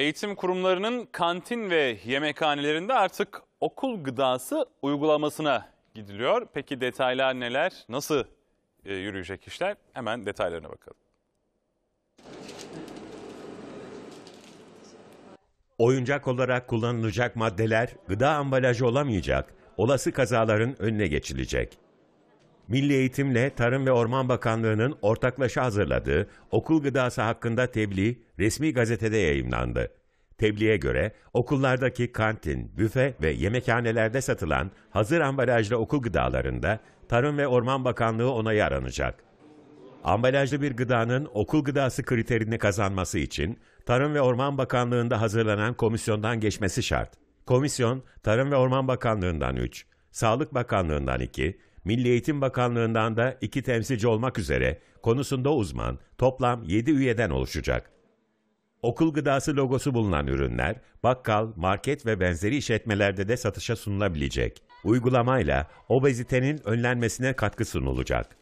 Eğitim kurumlarının kantin ve yemekhanelerinde artık okul gıdası uygulamasına gidiliyor. Peki detaylar neler? Nasıl e, yürüyecek işler? Hemen detaylarına bakalım. Oyuncak olarak kullanılacak maddeler gıda ambalajı olamayacak, olası kazaların önüne geçilecek. Milli Eğitimle Tarım ve Orman Bakanlığı'nın ortaklaşa hazırladığı okul gıdası hakkında tebliğ resmi gazetede yayımlandı. Tebliğe göre okullardaki kantin, büfe ve yemekhanelerde satılan hazır ambalajlı okul gıdalarında Tarım ve Orman Bakanlığı onayı aranacak. Ambalajlı bir gıdanın okul gıdası kriterini kazanması için Tarım ve Orman Bakanlığı'nda hazırlanan komisyondan geçmesi şart. Komisyon, Tarım ve Orman Bakanlığı'ndan 3, Sağlık Bakanlığı'ndan 2, Milli Eğitim Bakanlığı'ndan da iki temsilci olmak üzere konusunda uzman toplam 7 üyeden oluşacak. Okul gıdası logosu bulunan ürünler bakkal, market ve benzeri işletmelerde de satışa sunulabilecek. Uygulamayla obezitenin önlenmesine katkı sunulacak.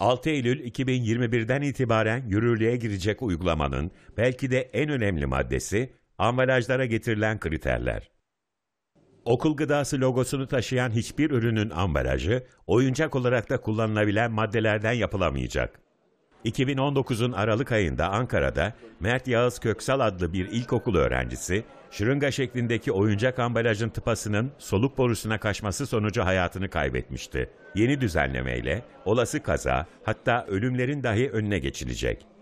6 Eylül 2021'den itibaren yürürlüğe girecek uygulamanın belki de en önemli maddesi ambalajlara getirilen kriterler. Okul gıdası logosunu taşıyan hiçbir ürünün ambalajı oyuncak olarak da kullanılabilen maddelerden yapılamayacak. 2019'un Aralık ayında Ankara'da Mert Yağız Köksal adlı bir ilkokul öğrencisi, şırınga şeklindeki oyuncak ambalajın tıpasının soluk borusuna kaçması sonucu hayatını kaybetmişti. Yeni düzenlemeyle olası kaza hatta ölümlerin dahi önüne geçilecek.